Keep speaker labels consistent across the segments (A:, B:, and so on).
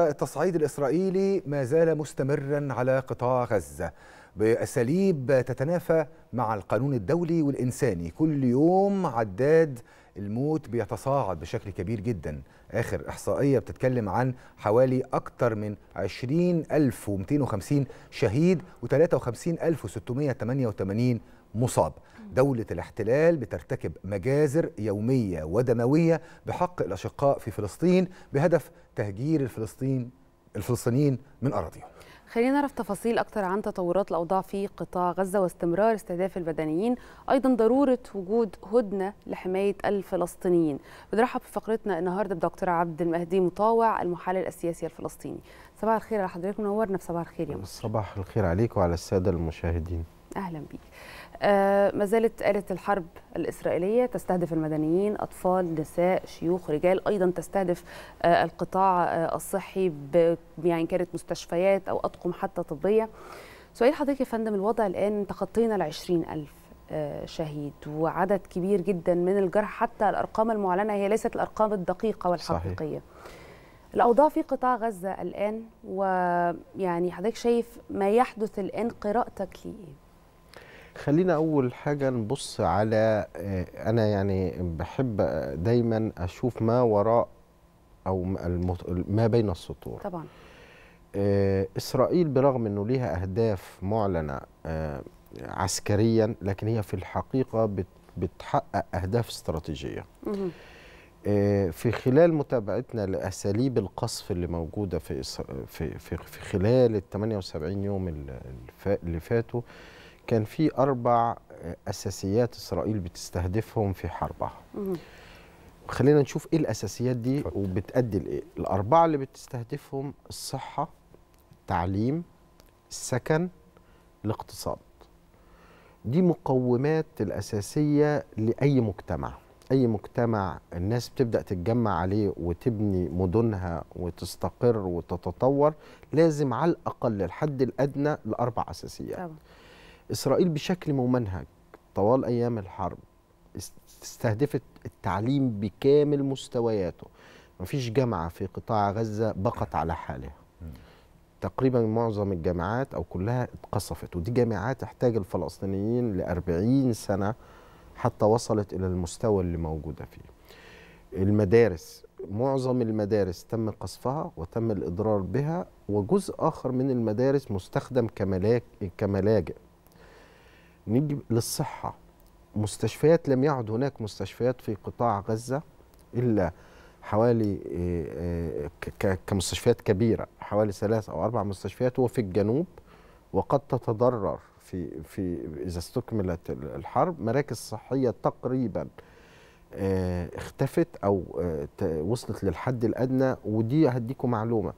A: التصعيد الإسرائيلي ما زال مستمرا على قطاع غزة بأساليب تتنافى مع القانون الدولي والإنساني كل يوم عداد الموت بيتصاعد بشكل كبير جدا آخر إحصائية بتتكلم عن حوالي أكثر من 20,250 شهيد و 53,688 مصاب دولة الاحتلال بترتكب مجازر يومية ودموية بحق الأشقاء في فلسطين بهدف تهجير الفلسطين الفلسطينيين من أراضيهم
B: خلينا نعرف تفاصيل أكثر عن تطورات الأوضاع في قطاع غزة واستمرار استهداف المدنيين أيضا ضرورة وجود هدنة لحماية الفلسطينيين بنرحب في فقرتنا النهاردة بدكتور عبد المهدي مطاوع المحلل السياسي الفلسطيني صباح الخير على حضرتك منورنا في صباح الخير يا مصر
C: صباح الخير عليك وعلى السادة المشاهدين
B: اهلا بيك آه ما زالت آلة الحرب الإسرائيلية تستهدف المدنيين أطفال نساء شيوخ رجال أيضا تستهدف آه القطاع آه الصحي يعني كانت مستشفيات أو أطقم حتى طبية سؤال حضرتك يا فندم الوضع الآن تخطينا العشرين ألف آه، شهيد وعدد كبير جدا من الجرحى حتى الأرقام المعلنة هي ليست الأرقام الدقيقة والحقيقية صحيح. الأوضاع في قطاع غزة الآن ويعني حضرتك شايف ما يحدث الآن قراءتك ليه؟
C: خلينا اول حاجه نبص على آه، انا يعني بحب دايما اشوف ما وراء او ما بين السطور طبعا آه، اسرائيل برغم انه ليها اهداف معلنه آه، عسكريا لكن هي في الحقيقه بتحقق اهداف استراتيجيه في خلال متابعتنا لاساليب القصف اللي موجوده في في في خلال ال 78 يوم اللي فاتوا كان في أربع أساسيات إسرائيل بتستهدفهم في حربها خلينا نشوف إيه الأساسيات دي وبتأدي لإيه الأربعة اللي بتستهدفهم الصحة التعليم السكن الاقتصاد دي مقومات الأساسية لأي مجتمع أي مجتمع الناس بتبدأ تتجمع عليه وتبني مدنها وتستقر وتتطور لازم على الأقل الحد الأدنى لأربع أساسيات طبعا. إسرائيل بشكل ممنهج طوال أيام الحرب استهدفت التعليم بكامل مستوياته مفيش جامعة في قطاع غزة بقت على حالها تقريبا معظم الجامعات أو كلها اتقصفت ودي جامعات احتاج الفلسطينيين لأربعين سنة حتى وصلت إلى المستوى اللي موجودة فيه المدارس معظم المدارس تم قصفها وتم الإضرار بها وجزء آخر من المدارس مستخدم كملاجئ نيجي للصحة مستشفيات لم يعد هناك مستشفيات في قطاع غزة إلا حوالي آه، آه، كمستشفيات كبيرة حوالي ثلاث أو أربع مستشفيات وفي الجنوب وقد تتضرر في في إذا استكملت الحرب مراكز صحية تقريبا آه، اختفت أو وصلت للحد الأدنى ودي هديكم معلومة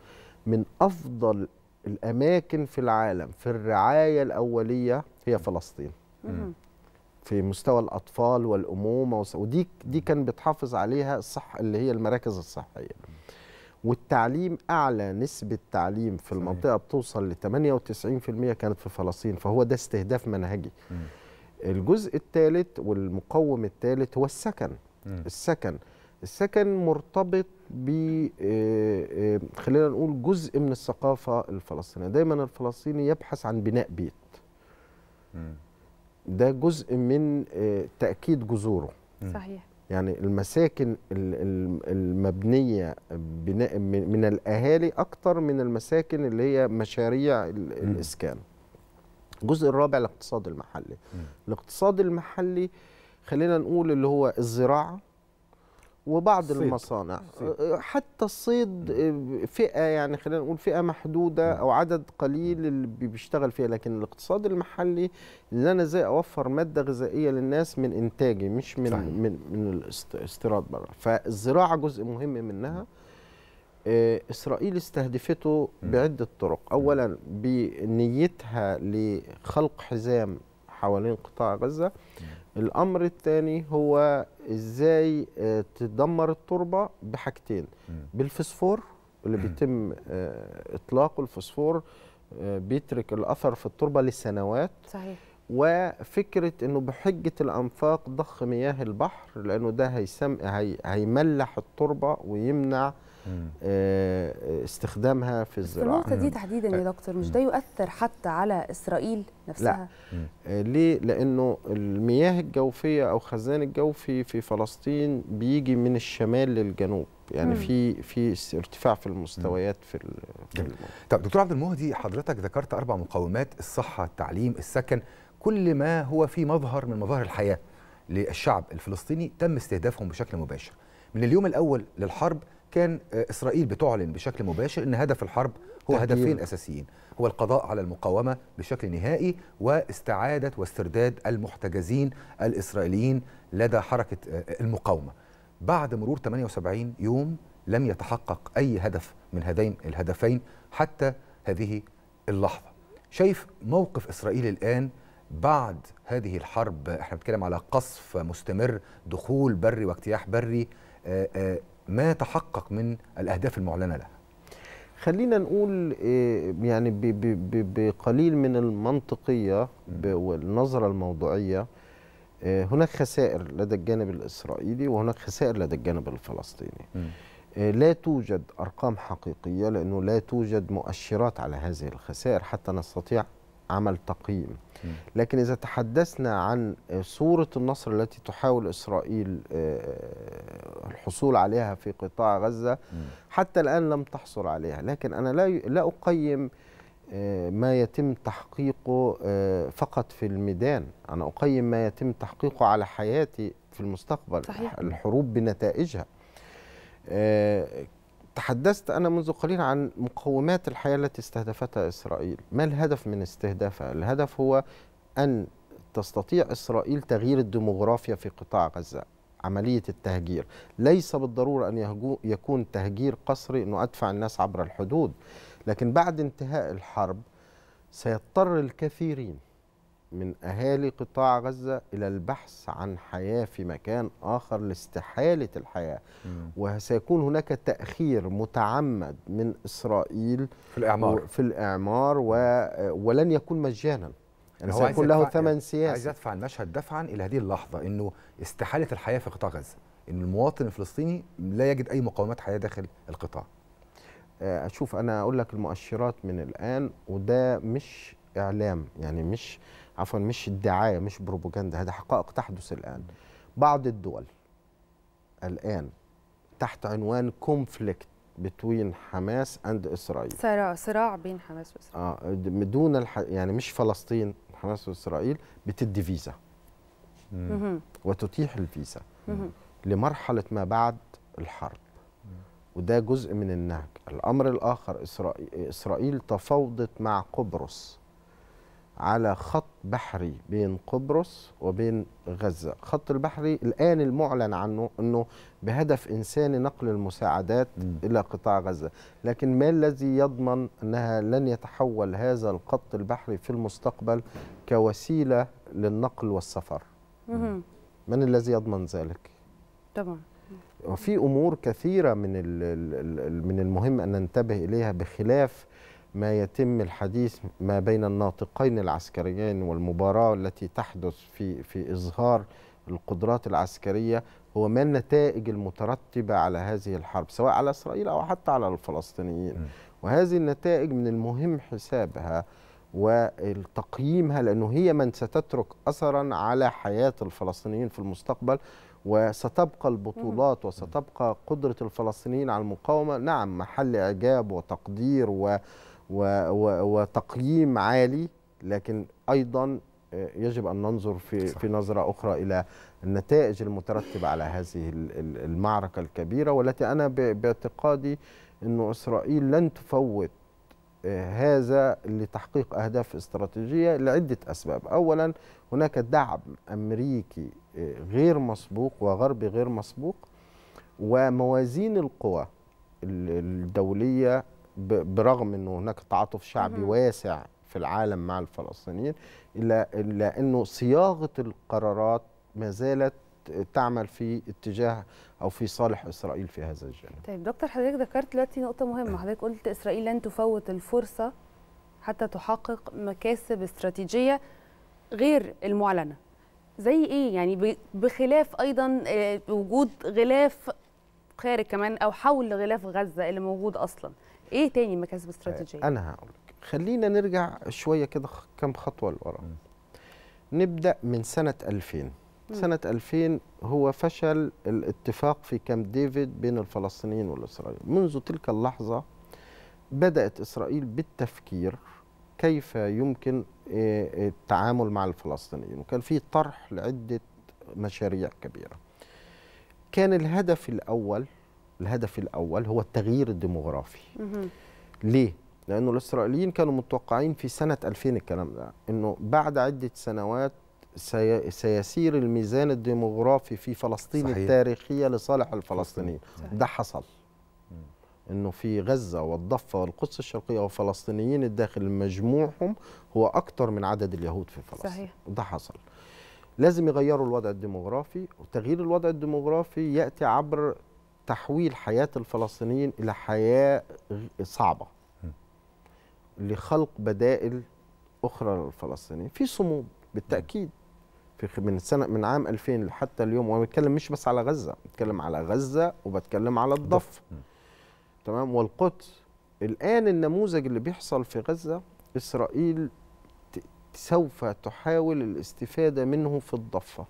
C: من أفضل الأماكن في العالم في الرعاية الأولية هي فلسطين في مستوى الأطفال والأمومة ودي دي كان بتحافظ عليها الصح اللي هي المراكز الصحية والتعليم أعلى نسبة تعليم في المنطقة بتوصل ل 98% كانت في فلسطين فهو ده استهداف منهجي الجزء الثالث والمقوم الثالث هو السكن السكن السكن مرتبط ب آه، آه، خلينا نقول جزء من الثقافه الفلسطينيه دايما الفلسطيني يبحث عن بناء بيت ده جزء من آه، تاكيد جذوره صحيح يعني المساكن المبنيه بناء من الاهالي اكتر من المساكن اللي هي مشاريع الاسكان الجزء الرابع الاقتصاد المحلي الاقتصاد المحلي خلينا نقول اللي هو الزراعه وبعض صيد. المصانع صيد. أه، أه، حتى الصيد أه، فئه يعني خلينا نقول فئه محدوده او عدد قليل اللي بيشتغل فيها لكن الاقتصاد المحلي اللي انا ازاي اوفر ماده غذائيه للناس من انتاجي مش من صحيح. من من الاستيراد بره فالزراعه جزء مهم منها اسرائيل استهدفته بعده طرق اولا بنيتها لخلق حزام حوالين قطاع غزه الامر الثاني هو ازاي آه، تدمر التربه بحاجتين بالفسفور اللي بيتم آه، اطلاقه الفسفور آه، بيترك الاثر في التربه لسنوات صحيح وفكره انه بحجه الانفاق ضخ مياه البحر لانه ده هيسم هي هيملح التربه ويمنع آه، آه، استخدامها في الزراعه النقطه دي تحديدا يا آه.
B: دكتور مش ده يؤثر حتى على اسرائيل نفسها
C: لا. ليه لانه المياه الجوفيه او خزان الجوفي في فلسطين بيجي من الشمال للجنوب يعني مم. في في ارتفاع في المستويات في,
A: في طب دكتور عبد المهدي حضرتك ذكرت اربع مقومات الصحه التعليم السكن كل ما هو في مظهر من مظاهر الحياه للشعب الفلسطيني تم استهدافهم بشكل مباشر من اليوم الاول للحرب كان آه، اسرائيل بتعلن بشكل مباشر ان هدف الحرب هو تهديد. هدفين اساسيين هو القضاء على المقاومه بشكل نهائي واستعاده واسترداد المحتجزين الاسرائيليين لدى حركه آه، المقاومه بعد مرور 78 يوم لم يتحقق اي هدف من هذين الهدفين حتى هذه اللحظه شايف موقف اسرائيل الان بعد هذه الحرب احنا بنتكلم على قصف مستمر دخول بري واجتياح بري آآ آه، آآ ما تحقق من الأهداف المعلنة لها
C: خلينا نقول آه، يعني بقليل من المنطقية والنظرة الموضوعية آه، هناك خسائر لدى الجانب الإسرائيلي وهناك خسائر لدى الجانب الفلسطيني آه، لا توجد أرقام حقيقية لأنه لا توجد مؤشرات على هذه الخسائر حتى نستطيع عمل تقييم لكن إذا تحدثنا عن صورة النصر التي تحاول إسرائيل آه، الحصول عليها في قطاع غزة حتى الآن لم تحصل عليها لكن أنا لا لا أقيم آه، ما يتم تحقيقه آه، فقط في الميدان أنا أقيم ما يتم تحقيقه على حياتي في المستقبل صحيح. الحروب بنتائجها تحدثت أنا منذ قليل عن مقومات الحياة التي استهدفتها إسرائيل ما الهدف من استهدافها؟ الهدف هو أن تستطيع إسرائيل تغيير الديموغرافيا في قطاع غزة عملية التهجير ليس بالضرورة أن يكون تهجير قسري أنه أدفع الناس عبر الحدود لكن بعد انتهاء الحرب سيضطر الكثيرين من أهالي قطاع غزة إلى البحث عن حياة في مكان آخر لاستحالة الحياة وسيكون هناك تأخير متعمد من إسرائيل في الإعمار في
A: الإعمار و... ولن يكون مجانا يعني سيكون له ثمن يعني سياسي عايز أدفع المشهد دفعا إلى هذه اللحظة أنه استحالة الحياة في قطاع غزة أن المواطن الفلسطيني لا يجد أي مقاومات حياة داخل القطاع آه، أشوف أنا
C: أقول لك المؤشرات من الآن وده مش إعلام يعني مش عفوا مش الدعايه مش بروباجندا هذه حقائق تحدث الآن بعض الدول الآن تحت عنوان كونفليكت بتوين حماس اند اسرائيل
B: صراع صراع بين حماس
C: واسرائيل اه دون الح... يعني مش فلسطين حماس واسرائيل بتدي فيزا وتتيح الفيزا لمرحله ما بعد الحرب وده جزء من النهج الامر الاخر اسرائيل اسرائيل تفاوضت مع قبرص على خط بحري بين قبرص وبين غزة خط البحري الآن المعلن عنه أنه بهدف إنساني نقل المساعدات م. إلى قطاع غزة لكن ما الذي يضمن أنها لن يتحول هذا الخط البحري في المستقبل كوسيلة للنقل والسفر م. من الذي يضمن ذلك؟ طبعا وفي أمور كثيرة من, من المهم أن ننتبه إليها بخلاف ما يتم الحديث ما بين الناطقين العسكريين والمباراة التي تحدث في في إظهار القدرات العسكرية هو ما النتائج المترتبة على هذه الحرب سواء على إسرائيل أو حتى على الفلسطينيين وهذه النتائج من المهم حسابها وتقييمها لأنه هي من ستترك أثرا على حياة الفلسطينيين في المستقبل وستبقى البطولات وستبقى قدرة الفلسطينيين على المقاومة نعم محل إعجاب وتقدير و وتقييم عالي لكن ايضا آه، يجب ان ننظر في صح. في نظره اخرى الى النتائج المترتبه على هذه المعركه الكبيره والتي انا باعتقادي انه اسرائيل لن تفوت آه، هذا لتحقيق اهداف استراتيجيه لعده اسباب، اولا هناك دعم امريكي آه، غير مسبوق وغربي غير مسبوق وموازين القوى الدوليه برغم انه هناك تعاطف شعبي واسع في العالم مع الفلسطينيين الا الا انه صياغه القرارات ما زالت تعمل في اتجاه او في صالح اسرائيل في هذا الجانب.
B: طيب دكتور حضرتك ذكرت دلوقتي نقطه مهمه، حضرتك قلت اسرائيل لن تفوت الفرصه حتى تحقق مكاسب استراتيجيه غير المعلنه. زي ايه؟ يعني بخلاف ايضا آه، وجود غلاف خارج كمان او حول غلاف غزه اللي موجود اصلا. ايه تاني مكاسب استراتيجيه انا
C: هقول خلينا نرجع شويه كده كم خطوه لورا نبدا من سنه 2000 سنة 2000 هو فشل الاتفاق في كامب ديفيد بين الفلسطينيين والإسرائيل منذ تلك اللحظة بدأت إسرائيل بالتفكير كيف يمكن آه، آه، التعامل مع الفلسطينيين وكان في طرح لعدة مشاريع كبيرة كان الهدف الأول الهدف الأول هو التغيير الديموغرافي ليه؟ لأنه الإسرائيليين كانوا متوقعين في سنة 2000 الكلام ده أنه بعد عدة سنوات سي... سيسير الميزان الديموغرافي في فلسطين صحيح. التاريخية لصالح الفلسطينيين صحيح. ده حصل انه في غزه والضفه والقدس الشرقيه وفلسطينيين الداخل مجموعهم هو اكثر من عدد اليهود في فلسطين صحيح. ده حصل لازم يغيروا الوضع الديموغرافي وتغيير الوضع الديموغرافي ياتي عبر تحويل حياة الفلسطينيين إلى حياة صعبة لخلق بدائل أخرى للفلسطينيين في صمود بالتأكيد في من سنة من عام 2000 لحتى اليوم وأنا بتكلم مش بس على غزة بتكلم على غزة وبتكلم على الضفة تمام والقدس الآن النموذج اللي بيحصل في غزة إسرائيل سوف تحاول الاستفادة منه في الضفة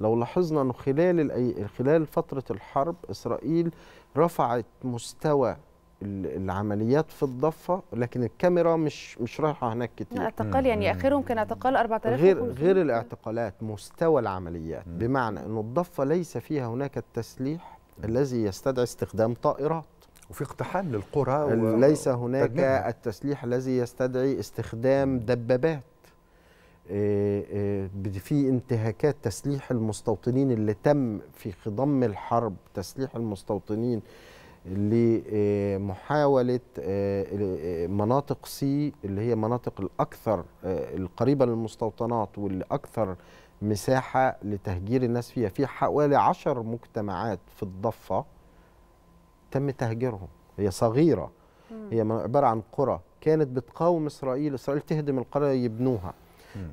C: لو لاحظنا انه خلال خلال فتره الحرب اسرائيل رفعت مستوى العمليات في الضفه لكن الكاميرا مش مش رايحه هناك كتير اعتقال يعني اخرهم
B: كان اعتقال 4000 غير غير
C: الاعتقالات مستوى العمليات مم. بمعنى انه الضفه ليس فيها هناك التسليح مم. الذي يستدعي استخدام طائرات وفي اقتحام للقرى و... ليس هناك التسليح الذي يستدعي استخدام دبابات آه، آه، في انتهاكات تسليح المستوطنين اللي تم في خضم الحرب تسليح المستوطنين لمحاولة آه، مناطق سي اللي هي مناطق الأكثر القريبة للمستوطنات واللي أكثر مساحة لتهجير الناس فيها في حوالي عشر مجتمعات في الضفة تم تهجيرهم هي صغيرة هي عبارة عن قرى كانت بتقاوم إسرائيل إسرائيل تهدم القرى يبنوها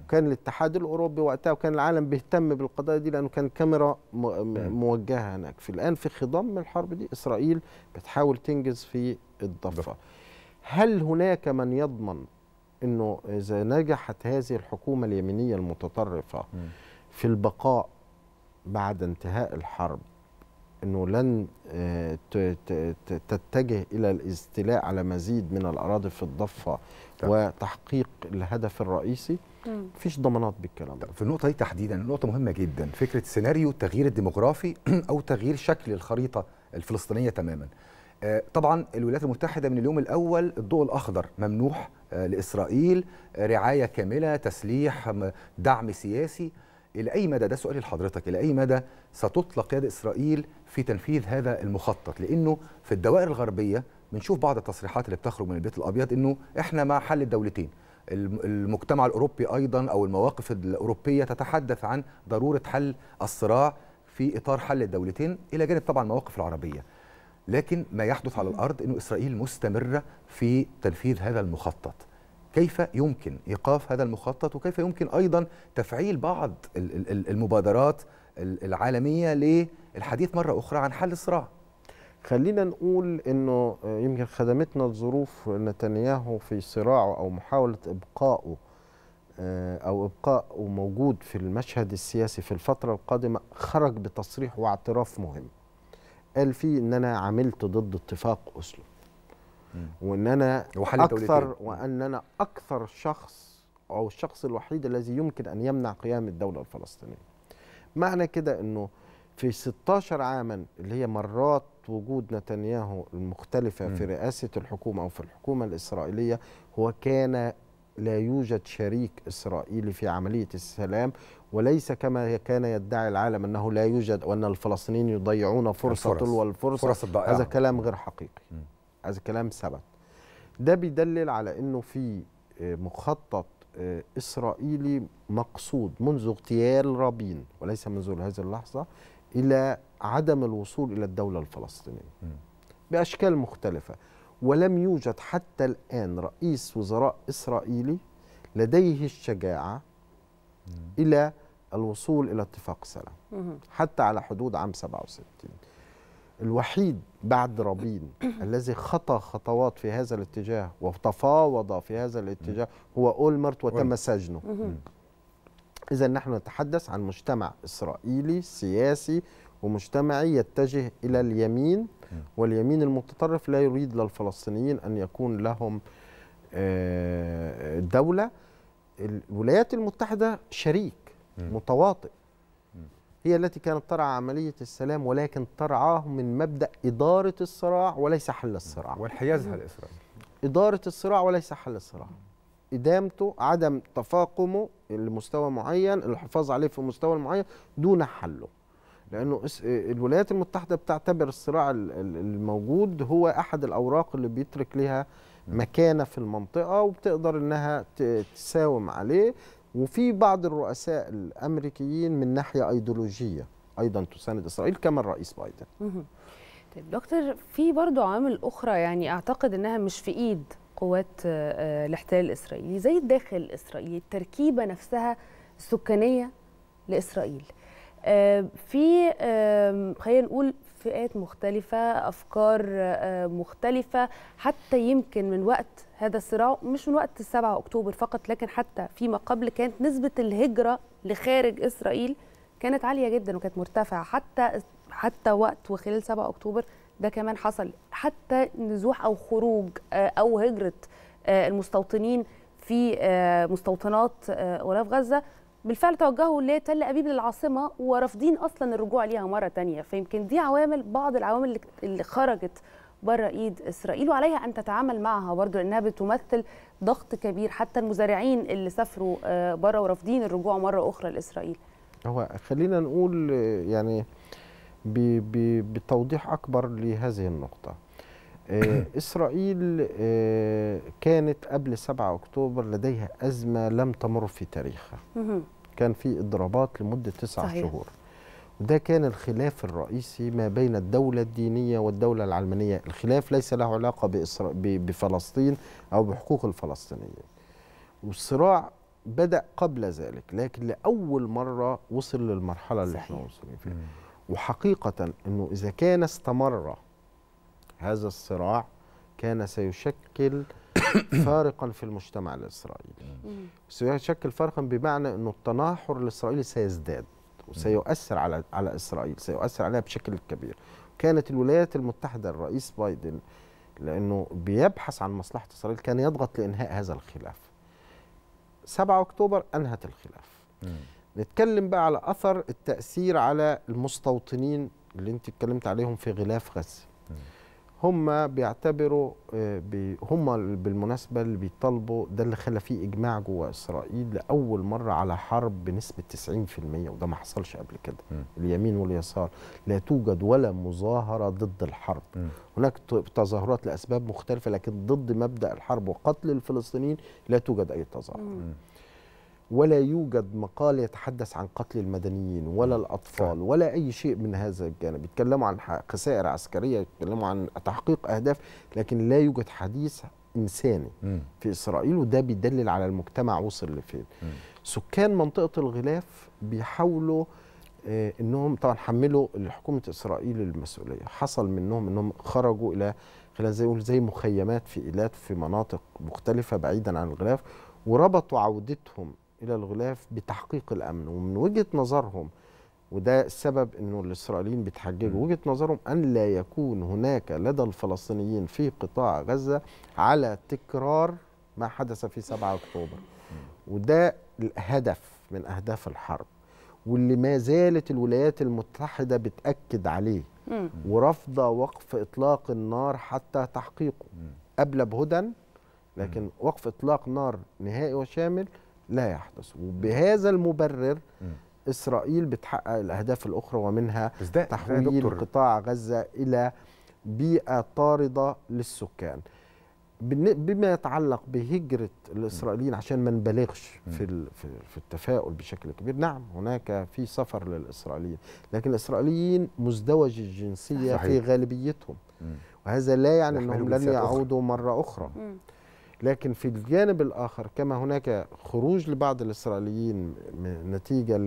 C: وكان الاتحاد الاوروبي وقتها وكان العالم بيهتم بالقضايا دي لانه كان كاميرا موجهه هناك في الان في خضم الحرب دي اسرائيل بتحاول تنجز في الضفه هل هناك من يضمن انه اذا نجحت هذه الحكومه اليمينيه المتطرفه في البقاء بعد انتهاء الحرب أنه لن آه، تتجه إلى الاستيلاء على مزيد من الأراضي في الضفة وتحقيق الهدف الرئيسي مفيش ضمانات
A: بالكلام ده في النقطه دي تحديدا نقطه مهمه جدا فكره سيناريو التغيير الديموغرافي او تغيير شكل الخريطه الفلسطينيه تماما آه، طبعا الولايات المتحده من اليوم الاول الضوء الاخضر ممنوح آه، لاسرائيل رعايه كامله تسليح دعم سياسي إلى أي مدى ده سؤالي لحضرتك إلى أي مدى ستطلق يد إسرائيل في تنفيذ هذا المخطط لأنه في الدوائر الغربية بنشوف بعض التصريحات اللي بتخرج من البيت الأبيض إنه إحنا مع حل الدولتين المجتمع الأوروبي أيضا أو المواقف الأوروبية تتحدث عن ضرورة حل الصراع في إطار حل الدولتين إلى جانب طبعا المواقف العربية لكن ما يحدث على الأرض أنه إسرائيل مستمرة في تنفيذ هذا المخطط كيف يمكن ايقاف هذا المخطط وكيف يمكن ايضا تفعيل بعض المبادرات العالميه للحديث مره اخرى عن حل الصراع خلينا نقول انه يمكن خدمتنا الظروف
C: نتنياهو في صراعه او محاوله ابقائه آه، او ابقائه موجود في المشهد السياسي في الفتره القادمه خرج بتصريح واعتراف مهم قال فيه ان انا عملت ضد اتفاق اسلو وان انا اكثر وان انا اكثر شخص او الشخص الوحيد الذي يمكن ان يمنع قيام الدوله الفلسطينيه معنى كده انه في 16 عاما اللي هي مرات وجود نتنياهو المختلفة م. في رئاسة الحكومة أو في الحكومة الإسرائيلية هو كان لا يوجد شريك إسرائيلي في عملية السلام وليس كما كان يدعي العالم أنه لا يوجد وأن الفلسطينيين يضيعون فرصة تلو الفرصة هذا كلام غير حقيقي م. هذا الكلام ثبت ده بيدلل على انه في آه، مخطط آه، اسرائيلي مقصود منذ اغتيال رابين وليس منذ هذه اللحظه الى عدم الوصول الى الدوله الفلسطينيه باشكال مختلفه ولم يوجد حتى الان رئيس وزراء اسرائيلي لديه الشجاعه الى الوصول الى اتفاق سلام حتى على حدود عام 67 الوحيد بعد رابين الذي خطى خطوات في هذا الاتجاه وتفاوض في هذا الاتجاه هو أولمرت وتم سجنه إذا نحن نتحدث عن مجتمع إسرائيلي سياسي ومجتمعي يتجه إلى اليمين واليمين المتطرف لا يريد للفلسطينيين أن يكون لهم آه، دولة الولايات المتحدة شريك متواطئ هي التي كانت ترعى عملية السلام ولكن ترعاه من مبدأ إدارة الصراع وليس حل الصراع والحيازها لإسرائيل إدارة الصراع وليس حل الصراع إدامته عدم تفاقمه لمستوى معين الحفاظ عليه في مستوى معين دون حله لأنه الولايات المتحدة بتعتبر الصراع الموجود هو أحد الأوراق اللي بيترك لها مكانة في المنطقة وبتقدر إنها تساوم عليه وفي بعض الرؤساء الامريكيين من ناحيه ايديولوجيه ايضا تساند اسرائيل كما الرئيس بايدن
B: طيب دكتور في برضه عوامل اخرى يعني اعتقد انها مش في ايد قوات آه، آه، الاحتلال الاسرائيلي زي الداخل الاسرائيلي التركيبه نفسها السكانيه لاسرائيل آه، في خلينا نقول فئات مختلفة أفكار آه، مختلفة حتى يمكن من وقت هذا الصراع مش من وقت 7 أكتوبر فقط لكن حتى فيما قبل كانت نسبة الهجرة لخارج إسرائيل كانت عالية جدا وكانت مرتفعة حتى حتى وقت وخلال 7 أكتوبر ده كمان حصل حتى نزوح أو خروج آه، أو هجرة المستوطنين في مستوطنات غلاف غزة بالفعل توجهوا لتل ابيب للعاصمه ورافضين اصلا الرجوع ليها مره ثانيه فيمكن دي عوامل بعض العوامل اللي خرجت بره ايد اسرائيل وعليها ان تتعامل معها برضو لانها بتمثل ضغط كبير حتى المزارعين اللي سافروا آه، بره ورافضين الرجوع مره اخرى لاسرائيل
C: هو خلينا نقول آه، يعني بتوضيح اكبر لهذه النقطه آه، إسرائيل آه، كانت قبل 7 أكتوبر لديها أزمة لم تمر في تاريخها كان في إضرابات لمدة 9 صحيح. شهور وده كان الخلاف الرئيسي ما بين الدولة الدينية والدولة العلمانية الخلاف ليس له علاقة بفلسطين أو بحقوق الفلسطينيين والصراع بدأ قبل ذلك لكن لأول مرة وصل للمرحلة اللي صحيح. احنا وصلنا فيها وحقيقة أنه إذا كان استمر هذا الصراع كان سيشكل فارقا في المجتمع الإسرائيلي سيشكل فارقا بمعنى أنه التناحر الإسرائيلي سيزداد وسيؤثر على على إسرائيل سيؤثر عليها بشكل كبير كانت الولايات المتحدة الرئيس بايدن لأنه بيبحث عن مصلحة إسرائيل كان يضغط لإنهاء هذا الخلاف 7 أكتوبر أنهت الخلاف نتكلم بقى على أثر التأثير على المستوطنين اللي أنت اتكلمت عليهم في غلاف غزة هم بيعتبروا آه، هم بالمناسبة اللي بيطالبوا ده اللي خلى فيه إجماع جوه إسرائيل لأول مرة على حرب بنسبة 90% وده ما حصلش قبل كده م. اليمين واليسار لا توجد ولا مظاهرة ضد الحرب م. هناك تظاهرات لأسباب مختلفة لكن ضد مبدأ الحرب وقتل الفلسطينيين لا توجد أي تظاهرة ولا يوجد مقال يتحدث عن قتل المدنيين ولا نعم. الأطفال نعم. ولا أي شيء من هذا الجانب يتكلموا عن خسائر عسكرية يتكلموا عن تحقيق أهداف لكن لا يوجد حديث إنساني في إسرائيل وده بيدلل على المجتمع وصل لفين سكان منطقة الغلاف بيحاولوا آه، انهم طبعا حملوا لحكومه اسرائيل المسؤوليه حصل منهم انهم خرجوا الى خلال زي زي مخيمات في ايلات في مناطق مختلفه بعيدا عن الغلاف وربطوا عودتهم إلى الغلاف بتحقيق الأمن ومن وجهة نظرهم وده السبب أنه الإسرائيليين بتحججوا وجهة نظرهم أن لا يكون هناك لدى الفلسطينيين في قطاع غزة على تكرار ما حدث في 7 أكتوبر وده الهدف من أهداف الحرب واللي ما زالت الولايات المتحدة بتأكد عليه ورافضة وقف إطلاق النار حتى تحقيقه قبل بهدى لكن وقف إطلاق نار نهائي وشامل لا يحدث وبهذا المبرر م. إسرائيل بتحقق الأهداف الأخرى ومنها تحويل قطاع غزة إلى بيئة طاردة للسكان بما يتعلق بهجرة الإسرائيليين عشان ما نبالغش في في التفاؤل بشكل كبير نعم هناك في سفر للإسرائيليين لكن الإسرائيليين مزدوج الجنسية صحيح. في غالبيتهم وهذا لا يعني أنهم لن يعودوا أخرى. مرة أخرى لكن في الجانب الآخر كما هناك خروج لبعض الإسرائيليين نتيجة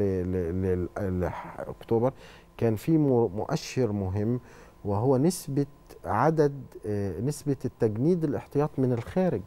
C: لأكتوبر كان في مؤشر مهم وهو نسبة عدد آه، نسبة التجنيد الاحتياط من الخارج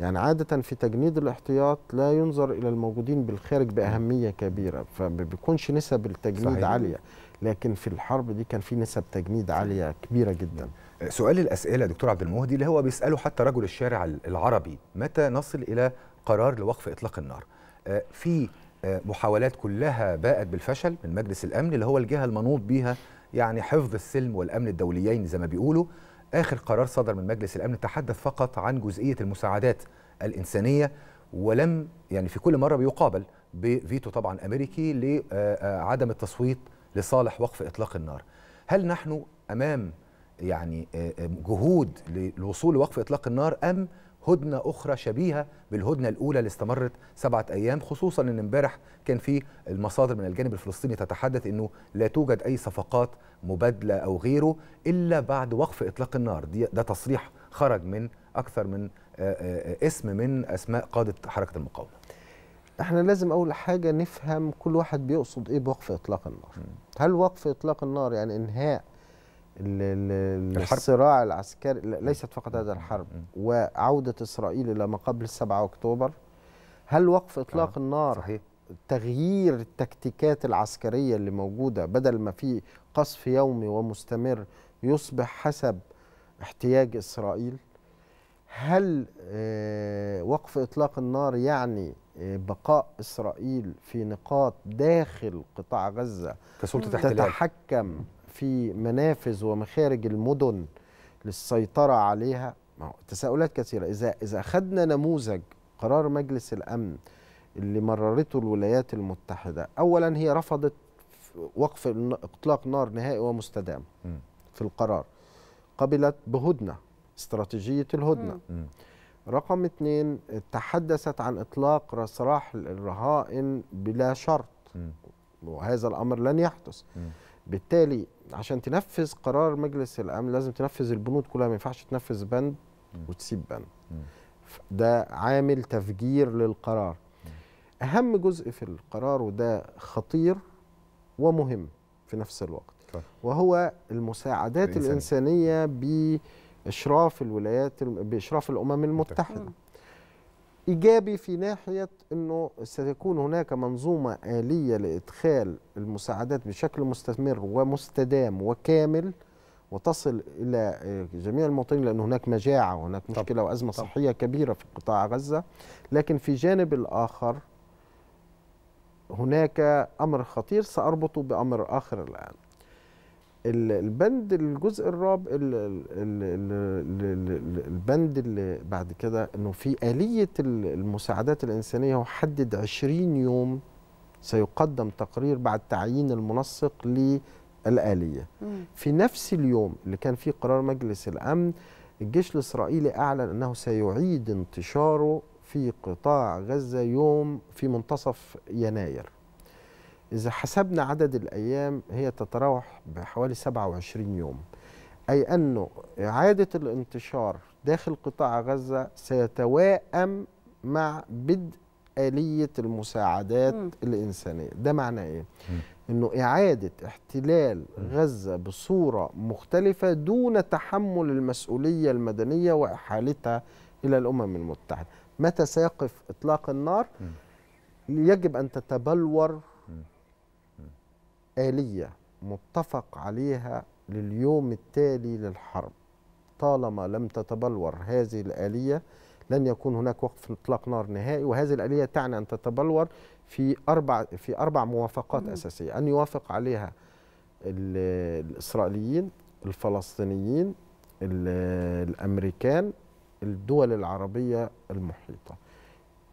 C: يعني عادة في تجنيد الاحتياط لا ينظر إلى الموجودين بالخارج بأهمية كبيرة فبيكونش نسب التجنيد صحيح. عالية لكن في الحرب دي كان في نسب
A: تجنيد عالية كبيرة جدا سؤال الاسئله دكتور عبد المهدي اللي هو بيساله حتى رجل الشارع العربي متى نصل الى قرار لوقف اطلاق النار آه، في آه، محاولات كلها باءت بالفشل من مجلس الامن اللي هو الجهه المنوط بيها يعني حفظ السلم والامن الدوليين زي ما بيقولوا اخر قرار صدر من مجلس الامن تحدث فقط عن جزئيه المساعدات الانسانيه ولم يعني في كل مره بيقابل بفيتو طبعا امريكي لعدم آه، التصويت لصالح وقف اطلاق النار هل نحن امام يعني آه، آه، جهود للوصول لوقف اطلاق النار ام هدنه اخرى شبيهه بالهدنه الاولى اللي استمرت سبعه ايام خصوصا ان امبارح كان في المصادر من الجانب الفلسطيني تتحدث انه لا توجد اي صفقات مبادله او غيره الا بعد وقف اطلاق النار دي ده تصريح خرج من اكثر من آه، اسم من اسماء قاده حركه المقاومه احنا لازم اول حاجه
C: نفهم كل واحد بيقصد ايه بوقف اطلاق النار هل وقف اطلاق النار يعني انهاء الحرب. الصراع العسكري ليست فقط هذا الحرب وعودة إسرائيل إلى ما قبل 7 أكتوبر هل وقف إطلاق آه. النار صحيح. تغيير التكتيكات العسكرية اللي موجودة بدل ما في قصف يومي ومستمر يصبح حسب احتياج إسرائيل هل آه، وقف إطلاق النار يعني آه، بقاء إسرائيل في نقاط داخل قطاع غزة تتحكم في منافذ ومخارج المدن للسيطرة عليها تساؤلات كثيرة إذا, إذا أخذنا نموذج قرار مجلس الأمن اللي مررته الولايات المتحدة أولا هي رفضت وقف إطلاق نار نهائي ومستدام في القرار قبلت بهدنة استراتيجية الهدنة رقم اثنين تحدثت عن إطلاق سراح الرهائن بلا شرط وهذا الأمر لن يحدث بالتالي عشان تنفذ قرار مجلس الامن لازم تنفذ البنود كلها ما ينفعش تنفذ بند وتسيب بند ده عامل تفجير للقرار اهم جزء في القرار وده خطير ومهم في نفس الوقت طيب. وهو المساعدات الإنسانية بإشراف الولايات بإشراف الأمم المتحدة إيجابي في ناحية أنه ستكون هناك منظومة آلية لإدخال المساعدات بشكل مستمر ومستدام وكامل وتصل إلى جميع المواطنين لأن هناك مجاعة وهناك مشكلة وأزمة صحية كبيرة في قطاع غزة لكن في جانب الآخر هناك أمر خطير سأربطه بأمر آخر الآن البند الجزء الرابع البند اللي بعد كده انه في آلية المساعدات الإنسانية هو حدد 20 يوم سيقدم تقرير بعد تعيين المنسق للآلية في نفس اليوم اللي كان فيه قرار مجلس الأمن الجيش الإسرائيلي أعلن أنه سيعيد انتشاره في قطاع غزة يوم في منتصف يناير إذا حسبنا عدد الأيام هي تتراوح بحوالي 27 يوم أي أنه إعادة الانتشار داخل قطاع غزة سيتواءم مع بدء آلية المساعدات م. الإنسانية ده معنى إيه؟ م. أنه إعادة احتلال غزة بصورة مختلفة دون تحمل المسؤولية المدنية وإحالتها إلى الأمم المتحدة متى سيقف إطلاق النار؟ م. يجب أن تتبلور آلية متفق عليها لليوم التالي للحرب طالما لم تتبلور هذه الآلية لن يكون هناك وقف اطلاق نار نهائي وهذه الآلية تعني أن تتبلور في أربع في أربع موافقات أساسية أن يوافق عليها الإسرائيليين الفلسطينيين الأمريكان الدول العربية المحيطة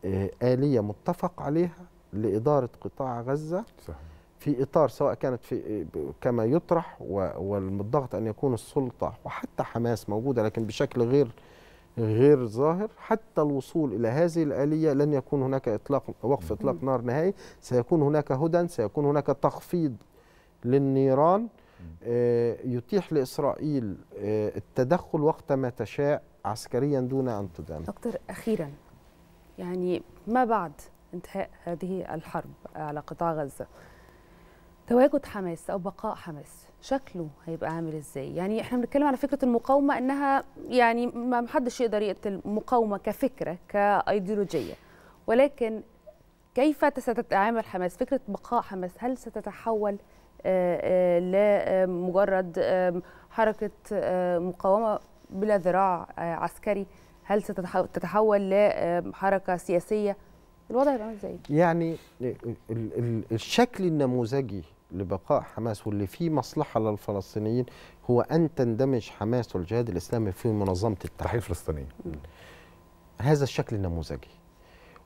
C: آه، آلية متفق عليها لإدارة قطاع غزة صحيح. في اطار سواء كانت في كما يطرح والضغط ان يكون السلطه وحتى حماس موجوده لكن بشكل غير غير ظاهر حتى الوصول الى هذه الاليه لن يكون هناك اطلاق وقف اطلاق نار نهائي سيكون هناك هدى سيكون هناك تخفيض للنيران آه، يتيح لاسرائيل آه، التدخل وقت ما تشاء عسكريا دون ان تدان
B: دكتور اخيرا يعني ما بعد انتهاء هذه الحرب على قطاع غزه تواجد حماس او بقاء حماس شكله هيبقى عامل ازاي يعني احنا بنتكلم على فكره المقاومه انها يعني ما حدش يقدر يقتل المقاومه كفكره كايديولوجيه ولكن كيف ستتعامل حماس فكره بقاء حماس هل ستتحول آه، آه، لمجرد حركه مقاومه بلا ذراع آه، عسكري هل ستتحول لحركه سياسيه الوضع هيبقى عامل ازاي
C: يعني الشكل النموذجي لبقاء حماس واللي فيه مصلحه للفلسطينيين هو ان تندمج حماس والجهاد الاسلامي في منظمه التحرير الفلسطينيه هذا الشكل النموذجي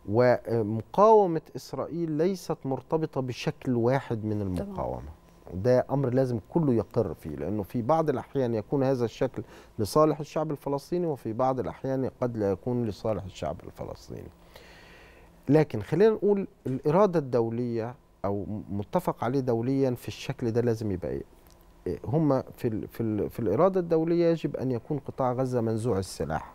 C: ومقاومه اسرائيل ليست مرتبطه بشكل واحد من المقاومه ده امر لازم كله يقر فيه لانه في بعض الاحيان يكون هذا الشكل لصالح الشعب الفلسطيني وفي بعض الاحيان قد لا يكون لصالح الشعب الفلسطيني لكن خلينا نقول الاراده الدوليه او متفق عليه دوليا في الشكل ده لازم يبقى ايه, إيه، هم في الـ في الـ في الاراده الدوليه يجب ان يكون قطاع غزه منزوع السلاح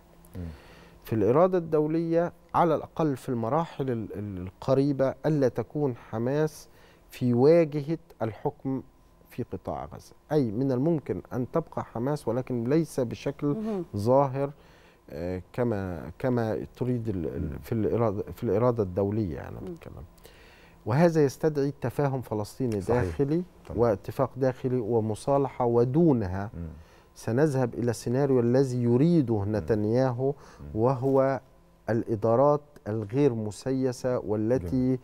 C: في الاراده الدوليه على الاقل في المراحل القريبه الا تكون حماس في واجهه الحكم في قطاع غزه اي من الممكن ان تبقى حماس ولكن ليس بشكل ظاهر آه، كما كما تريد في الاراده في الاراده الدوليه انا يعني بتكلم وهذا يستدعي تفاهم فلسطيني داخلي واتفاق داخلي ومصالحة ودونها م. سنذهب إلى السيناريو الذي يريده نتنياهو وهو الإدارات الغير مسيسة والتي جميل.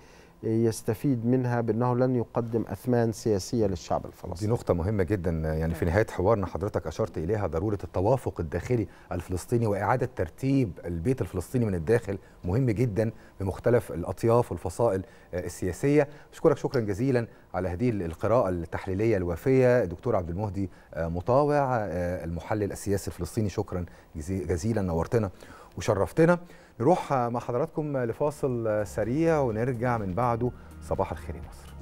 C: يستفيد
A: منها بأنه لن يقدم أثمان سياسية للشعب الفلسطيني دي نقطة مهمة جدا يعني في نهاية حوارنا حضرتك أشرت إليها ضرورة التوافق الداخلي الفلسطيني وإعادة ترتيب البيت الفلسطيني من الداخل مهم جدا بمختلف الأطياف والفصائل السياسية أشكرك شكرا جزيلا على هذه القراءة التحليلية الوافية دكتور عبد المهدي آه، مطاوع آه، المحلل السياسي الفلسطيني شكرا جزيلا نورتنا وشرفتنا نروح مع حضراتكم لفاصل سريع ونرجع من بعده صباح الخير يا مصر